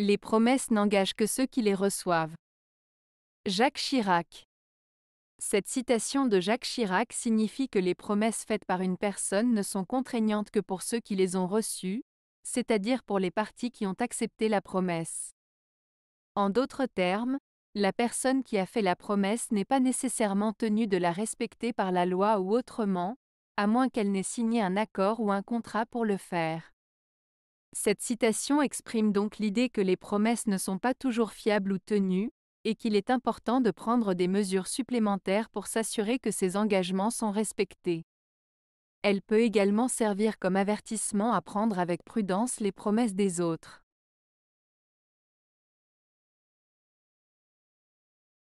Les promesses n'engagent que ceux qui les reçoivent. Jacques Chirac. Cette citation de Jacques Chirac signifie que les promesses faites par une personne ne sont contraignantes que pour ceux qui les ont reçues, c'est-à-dire pour les parties qui ont accepté la promesse. En d'autres termes, la personne qui a fait la promesse n'est pas nécessairement tenue de la respecter par la loi ou autrement, à moins qu'elle n'ait signé un accord ou un contrat pour le faire. Cette citation exprime donc l'idée que les promesses ne sont pas toujours fiables ou tenues, et qu'il est important de prendre des mesures supplémentaires pour s'assurer que ces engagements sont respectés. Elle peut également servir comme avertissement à prendre avec prudence les promesses des autres.